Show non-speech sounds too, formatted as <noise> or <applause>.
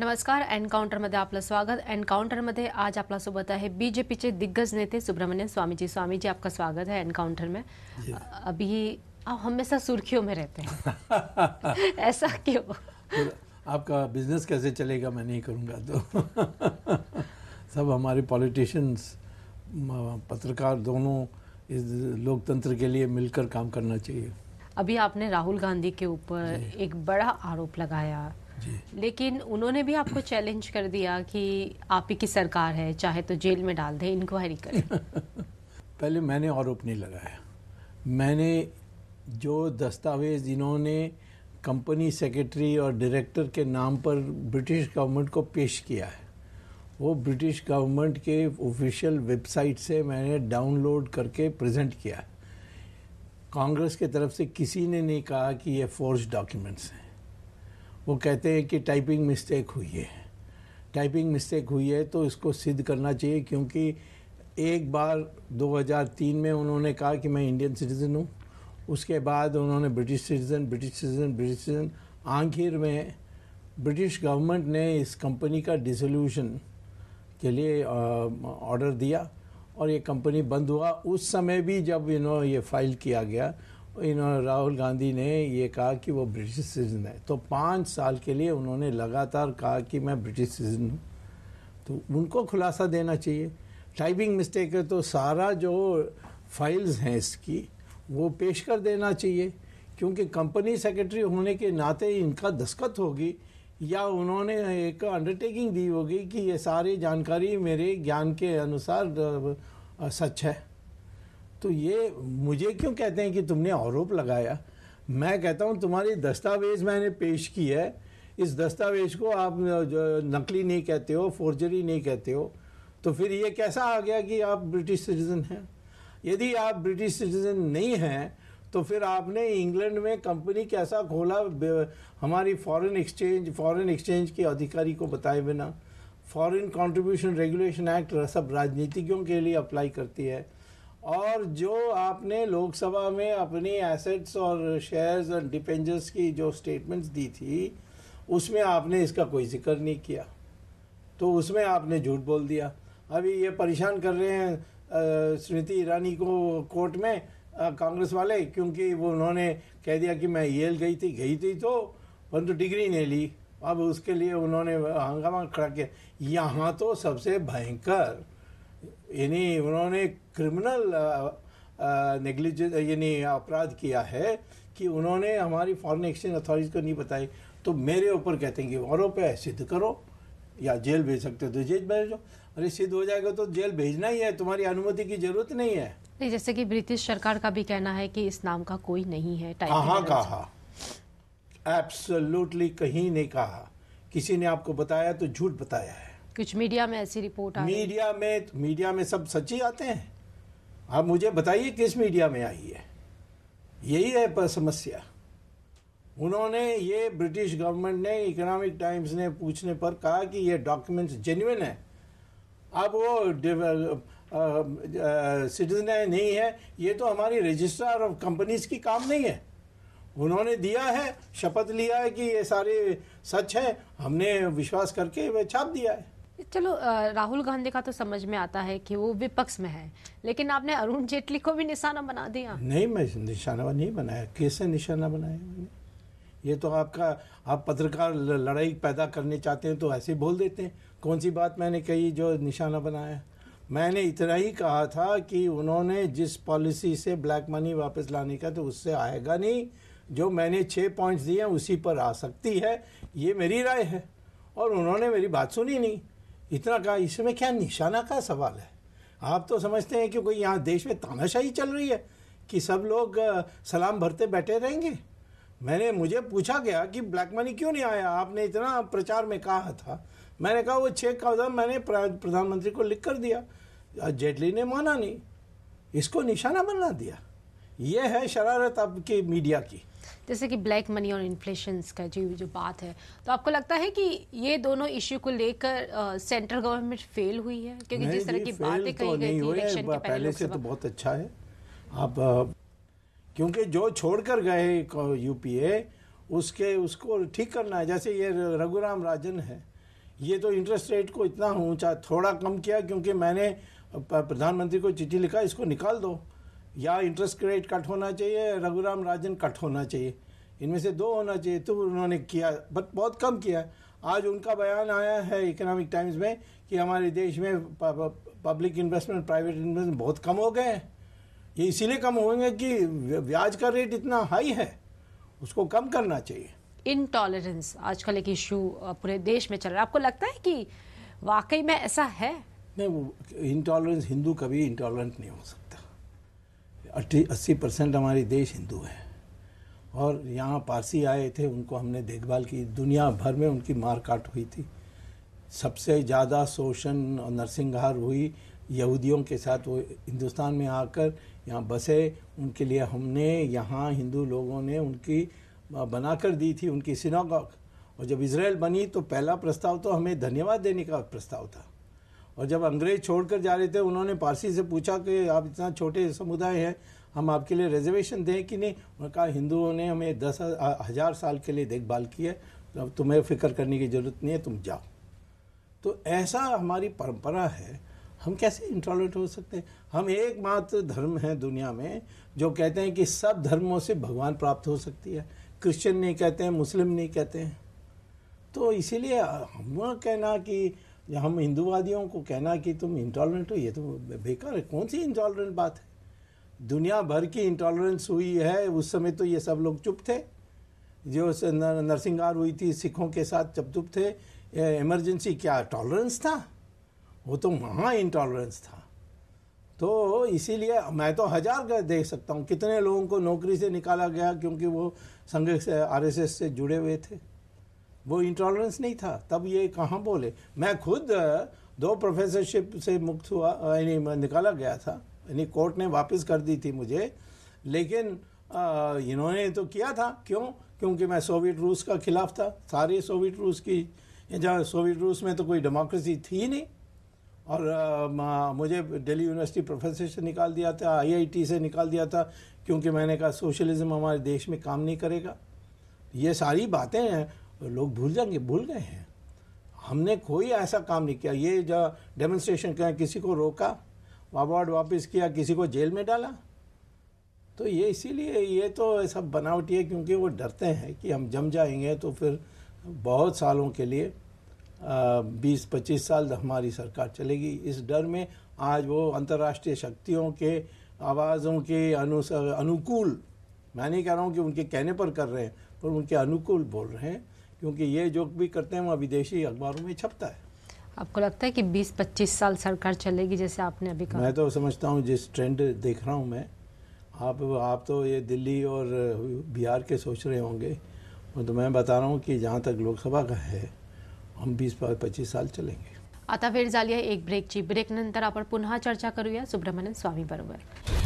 नमस्कार एनकाउंटर एन्काउंटरमध्ये आपलं स्वागत एनकाउंटर एन्काउंटरमध्ये आज आपल्यासोबत सोबत है बीजेपी के दिग्गज नेते सुब्रमण्यम स्वामी जी आपका स्वागत है एनकाउंटर में अभी आप हमेशा सुर्खियों में रहते हैं <laughs> ऐसा क्यों तो आपका बिजनेस कैसे चलेगा मैं नहीं करूंगा तो <laughs> सब हमारे पॉलिटिशियंस पत्रकार दोनों इस लोकतंत्र के लिए मिलकर काम करना चाहिए अभी आपने राहुल गांधी के ऊपर एक बड़ा आरोप लगाया लेकिन उन्होंने भी आपको चैलेंज कर दिया कि आप ही की सरकार है चाहे तो जेल में डाल दे इंक्वायरी करें <laughs> पहले मैंने आरोप नहीं लगाया मैंने जो दस्तावेज इन्होंने कंपनी सेक्रेटरी और डायरेक्टर के नाम पर ब्रिटिश गवर्नमेंट को पेश किया है वो ब्रिटिश गवर्नमेंट के ऑफिशियल वेबसाइट से मैंने डाउनलोड करके प्रेजेंट किया कांग्रेस के तरफ से किसी ने नहीं कहा कि ये फोर्ज डॉक्यूमेंट्स हैं वो कहते हैं कि टाइपिंग मिस्टेक हुई है टाइपिंग मिस्टेक हुई है तो इसको सिद्ध करना चाहिए क्योंकि एक बार 2003 में उन्होंने कहा कि मैं इंडियन सिटीज़न हूँ उसके बाद उन्होंने British citizen British citizen British citizen आखिर में ब्रिटिश गवर्नमेंट ने इस कंपनी का डिसोल्यूशन के लिए ऑर्डर दिया और ये कंपनी बंद हुआ उस समय भी जब इन्होंने ये फाइल किया गया इन्होंने राहुल गांधी ने ये कहा कि वो ब्रिटिश सिटीजन है तो पाँच साल के लिए उन्होंने लगातार कहा कि मैं ब्रिटिश सिटीजन हूँ तो उनको खुलासा देना चाहिए टाइपिंग मिस्टेक है तो सारा जो फाइल्स हैं इसकी वो पेश कर देना चाहिए क्योंकि कंपनी सेक्रेटरी होने के नाते इनका दस्खत होगी या उन्होंने एक अंडरटेकिंग दी होगी कि ये सारी जानकारी मेरे ज्ञान के अनुसार सच है तो ये मुझे क्यों कहते हैं कि तुमने आरोप लगाया मैं कहता हूँ तुम्हारी दस्तावेज़ मैंने पेश की है इस दस्तावेज़ को आप नकली नहीं कहते हो फोर्जरी नहीं कहते हो तो फिर ये कैसा आ गया कि आप ब्रिटिश सिटीज़न हैं यदि आप ब्रिटिश सिटीज़न नहीं हैं तो फिर आपने इंग्लैंड में कंपनी कैसा खोला हमारी फॉरेन एक्सचेंज फॉरेन एक्सचेंज के अधिकारी को बताए बिना फॉरेन कंट्रीब्यूशन रेगुलेशन एक्ट सब राजनीतिज्ञों के लिए अप्लाई करती है और जो आपने लोकसभा में अपनी एसेट्स और शेयर्स और डिपेंजर्स की जो स्टेटमेंट्स दी थी उसमें आपने इसका कोई जिक्र नहीं किया तो उसमें आपने झूठ बोल दिया अभी ये परेशान कर रहे हैं स्मृति ईरानी को कोर्ट में कांग्रेस वाले क्योंकि वो उन्होंने कह दिया कि मैं येल e गई थी गई थी तो परंतु तो डिग्री नहीं ली अब उसके लिए उन्होंने हंगामा खड़ा किया यहाँ तो सबसे भयंकर यानी उन्होंने क्रिमिनल नेग्लिजेंस यानी अपराध किया है कि उन्होंने हमारी फॉरेन एक्सचेंज अथॉरिटीज़ को नहीं बताई तो मेरे ऊपर कहते हैं कि औरों पे सिद्ध करो या जेल भेज सकते हो तो जेल भेजो अरे सिद्ध हो जाएगा तो जेल भेजना ही है तुम्हारी अनुमति की जरूरत नहीं है नहीं जैसे कि ब्रिटिश सरकार का भी कहना है कि इस नाम का कोई नहीं है कहाँ कहा एब्सोल्युटली कहीं नहीं कहा किसी ने आपको बताया तो झूठ बताया है कुछ मीडिया में ऐसी रिपोर्ट आ मीडिया में मीडिया में सब सच्ची आते हैं आप मुझे बताइए किस मीडिया में आई है यही है समस्या उन्होंने ये ब्रिटिश गवर्नमेंट ने इकोनॉमिक टाइम्स ने पूछने पर कहा कि ये डॉक्यूमेंट्स जेन्यून है अब वो सिटीजन नहीं है ये तो हमारी रजिस्ट्रार ऑफ कंपनीज की काम नहीं है उन्होंने दिया है शपथ लिया है कि ये सारे सच है हमने विश्वास करके वह छाप दिया है चलो राहुल गांधी का तो समझ में आता है कि वो विपक्ष में है लेकिन आपने अरुण जेटली को भी निशाना बना दिया नहीं मैं निशाना नहीं बनाया कैसे निशाना बनाया मैंने ये तो आपका आप पत्रकार लड़ाई पैदा करने चाहते हैं तो ऐसे बोल देते हैं कौन सी बात मैंने कही जो निशाना बनाया मैंने इतना ही कहा था कि उन्होंने जिस पॉलिसी से ब्लैक मनी वापस लाने का तो उससे आएगा नहीं जो मैंने छः पॉइंट्स दिए हैं उसी पर आ सकती है ये मेरी राय है और उन्होंने मेरी बात सुनी नहीं इतना कहा इसमें क्या निशाना का सवाल है आप तो समझते हैं कि कोई यहाँ देश में तानाशाही चल रही है कि सब लोग सलाम भरते बैठे रहेंगे मैंने मुझे पूछा गया कि ब्लैक मनी क्यों नहीं आया आपने इतना प्रचार में कहा था मैंने कहा वो चेक का मैंने प्रधानमंत्री को लिख कर दिया जेटली ने माना नहीं इसको निशाना बना दिया यह है शरारत अब की मीडिया की जैसे कि ब्लैक मनी और इन्फ्लेशन का जो जो बात है तो आपको लगता है कि ये दोनों इश्यू को लेकर सेंट्रल गवर्नमेंट फेल हुई है क्योंकि जिस तरह की बातें तो कही गई थी इलेक्शन के पहले से तो बहुत अच्छा है आप क्योंकि जो छोड़कर गए यूपीए उसके उसको ठीक करना है जैसे ये रघुराम राजन है ये तो इंटरेस्ट रेट को इतना ऊंचा थोड़ा कम किया क्योंकि मैंने प्रधानमंत्री को चिट्ठी लिखा इसको निकाल दो या इंटरेस्ट रेट कट होना चाहिए रघुराम राजन कट होना चाहिए इनमें से दो होना चाहिए तो उन्होंने किया बट बहुत कम किया आज उनका बयान आया है इकोनॉमिक टाइम्स में कि हमारे देश में पब्लिक इन्वेस्टमेंट प्राइवेट इन्वेस्टमेंट बहुत कम हो गए हैं ये इसीलिए कम होंगे कि ब्याज का रेट इतना हाई है उसको कम करना चाहिए इनटॉलरेंस आजकल एक इशू पूरे देश में चल रहा है आपको लगता है कि वाकई में ऐसा है नहीं वो इनटॉलरेंस हिंदू कभी इंटॉलरेंट नहीं हो सकता अट्ठी अस्सी परसेंट हमारी देश हिंदू है और यहाँ पारसी आए थे उनको हमने देखभाल की दुनिया भर में उनकी मार काट हुई थी सबसे ज़्यादा शोषण और नरसिंहार हुई यहूदियों के साथ वो हिंदुस्तान में आकर यहाँ बसे उनके लिए हमने यहाँ हिंदू लोगों ने उनकी बनाकर दी थी उनकी सिनागॉग और जब इसराइल बनी तो पहला प्रस्ताव तो हमें धन्यवाद देने का प्रस्ताव था और जब अंग्रेज छोड़कर जा रहे थे उन्होंने पारसी से पूछा कि आप इतना छोटे समुदाय हैं हम आपके लिए रिजर्वेशन दें कि नहीं उन्होंने कहा हिंदुओं ने हमें दस हज़ार साल के लिए देखभाल की है तो अब तुम्हें फ़िक्र करने की ज़रूरत नहीं है तुम जाओ तो ऐसा हमारी परंपरा है हम कैसे इंटॉलरेंट हो सकते हैं हम एकमात्र धर्म हैं दुनिया में जो कहते हैं कि सब धर्मों से भगवान प्राप्त हो सकती है क्रिश्चियन नहीं कहते हैं मुस्लिम नहीं कहते हैं तो इसीलिए हम कहना कि या हम हिंदूवादियों को कहना कि तुम इंटॉलरेंट हो ये तो बेकार है कौन सी इंटॉलरेंट बात है दुनिया भर की इंटॉलरेंस हुई है उस समय तो ये सब लोग चुप थे जो नरसिंगार हुई थी सिखों के साथ चुप चुप थे इमरजेंसी क्या टॉलरेंस था वो तो वहाँ इंटॉलरेंस था तो इसीलिए मैं तो हज़ार का देख सकता हूँ कितने लोगों को नौकरी से निकाला गया क्योंकि वो संघ से आर से जुड़े हुए थे वो इंटॉलरेंस नहीं था तब ये कहाँ बोले मैं खुद दो प्रोफेसरशिप से मुक्त हुआ यानी निकाला गया था यानी कोर्ट ने वापस कर दी थी मुझे लेकिन इन्होंने तो किया था क्यों क्योंकि मैं सोवियत रूस का खिलाफ था सारे सोवियत रूस की जहाँ सोवियत रूस में तो कोई डेमोक्रेसी थी नहीं और आ, मुझे दिल्ली यूनिवर्सिटी प्रोफेसर से निकाल दिया था आईआईटी से निकाल दिया था क्योंकि मैंने कहा सोशलिज्म हमारे देश में काम नहीं करेगा ये सारी बातें हैं तो लोग भूल जाएंगे भूल गए हैं हमने कोई ऐसा काम नहीं किया ये जो डेमोन्स्ट्रेशन किया किसी को रोका अवार्ड वापस किया किसी को जेल में डाला तो ये इसीलिए ये तो सब बनावटी है क्योंकि वो डरते हैं कि हम जम जाएंगे तो फिर बहुत सालों के लिए बीस पच्चीस साल हमारी सरकार चलेगी इस डर में आज वो अंतर्राष्ट्रीय शक्तियों के आवाज़ों के अनुसार अनुकूल मैं नहीं कह रहा हूँ कि उनके कहने पर कर रहे हैं पर उनके अनुकूल बोल रहे हैं क्योंकि ये जो भी करते हैं वह विदेशी अखबारों में छपता है आपको लगता है कि 20-25 साल सरकार चलेगी जैसे आपने अभी कहा मैं तो समझता हूँ जिस ट्रेंड देख रहा हूँ मैं आप आप तो ये दिल्ली और बिहार के सोच रहे होंगे तो मैं बता रहा हूँ कि जहाँ तक लोकसभा का है हम बीस पच्चीस साल चलेंगे आता जालिया एक ब्रेक एक ब्रेक नंतर आप पुनः चर्चा करूया सुब्रमण्यम स्वामी बरोबर